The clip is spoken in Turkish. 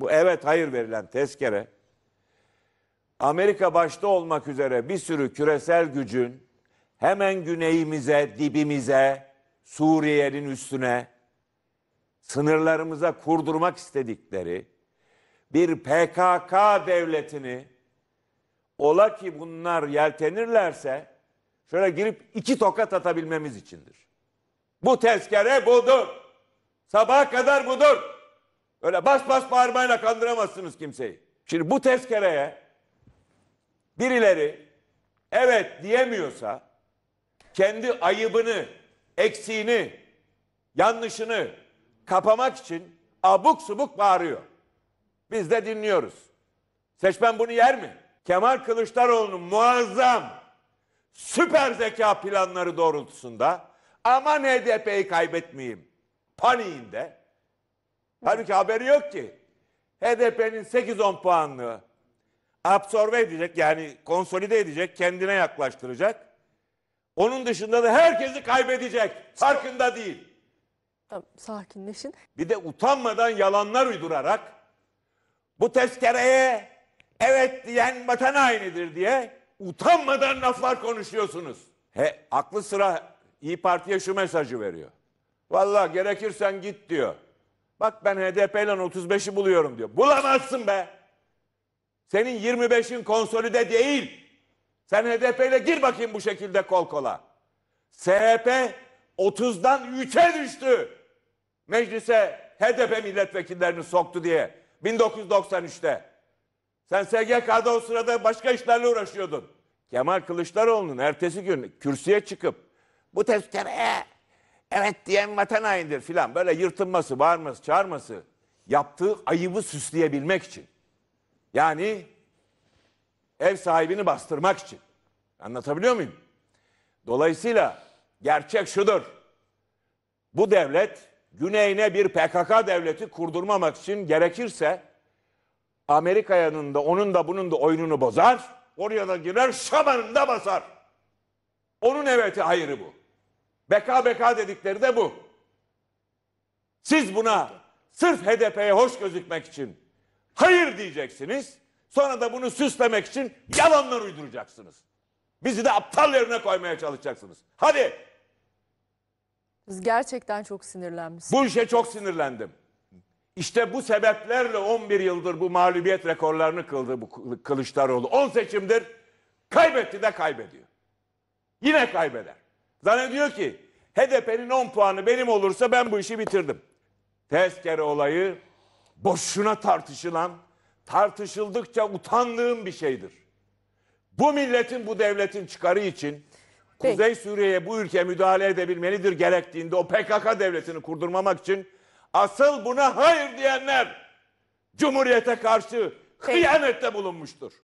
bu evet hayır verilen tezkere Amerika başta olmak üzere bir sürü küresel gücün hemen güneyimize, dibimize, Suriye'nin üstüne sınırlarımıza kurdurmak istedikleri bir PKK devletini ola ki bunlar yeltenirlerse şöyle girip iki tokat atabilmemiz içindir. Bu tezkere budur. Sabaha kadar budur. Öyle bas bas bağırmayla kandıramazsınız kimseyi. Şimdi bu tezkereye birileri evet diyemiyorsa kendi ayıbını, eksiğini, yanlışını kapamak için abuk subuk bağırıyor. Biz de dinliyoruz. Seçmen bunu yer mi? Kemal Kılıçdaroğlu'nun muazzam süper zeka planları doğrultusunda aman HDP'yi kaybetmeyeyim paniğinde Halbuki haberi yok ki. HDP'nin 8-10 puanlığı absorbe edecek yani konsolide edecek, kendine yaklaştıracak. Onun dışında da herkesi kaybedecek. Farkında değil. Tamam, sakinleşin. Bir de utanmadan yalanlar uydurarak bu tezkereye evet diyen vatan hainidir diye utanmadan laflar konuşuyorsunuz. He, aklı sıra İyi Parti'ye şu mesajı veriyor. Valla gerekirsen git diyor. Bak ben HDP ile 35'i buluyorum diyor. Bulamazsın be. Senin 25'in konsolide değil. Sen HDP ile gir bakayım bu şekilde kol kola. SHP 30'dan 3'e düştü. Meclise HDP milletvekillerini soktu diye 1993'te. Sen SGK'da o sırada başka işlerle uğraşıyordun. Kemal Kılıçdaroğlu'nun ertesi gün kürsüye çıkıp bu tezkere evet diyen vatan hainidir filan böyle yırtınması, bağırması, çağırması yaptığı ayıbı süsleyebilmek için. Yani ev sahibini bastırmak için. Anlatabiliyor muyum? Dolayısıyla gerçek şudur. Bu devlet güneyine bir PKK devleti kurdurmamak için gerekirse Amerika'nın da onun da bunun da oyununu bozar. Oraya da girer, Şaman'ın da basar. Onun eveti hayırı bu. Beka beka dedikleri de bu. Siz buna sırf HDP'ye hoş gözükmek için hayır diyeceksiniz. Sonra da bunu süslemek için yalanlar uyduracaksınız. Bizi de aptal yerine koymaya çalışacaksınız. Hadi. Biz gerçekten çok sinirlenmişiz. Bu işe çok sinirlendim. İşte bu sebeplerle 11 yıldır bu mağlubiyet rekorlarını kıldı bu Kılıçdaroğlu. 10 seçimdir kaybetti de kaybediyor. Yine kaybeder. Zannediyor ki HDP'nin 10 puanı benim olursa ben bu işi bitirdim. Tezkere olayı boşuna tartışılan, tartışıldıkça utandığım bir şeydir. Bu milletin, bu devletin çıkarı için Kuzey Suriye'ye bu ülke müdahale edebilmelidir gerektiğinde o PKK devletini kurdurmamak için asıl buna hayır diyenler Cumhuriyete karşı Peki. bulunmuştur.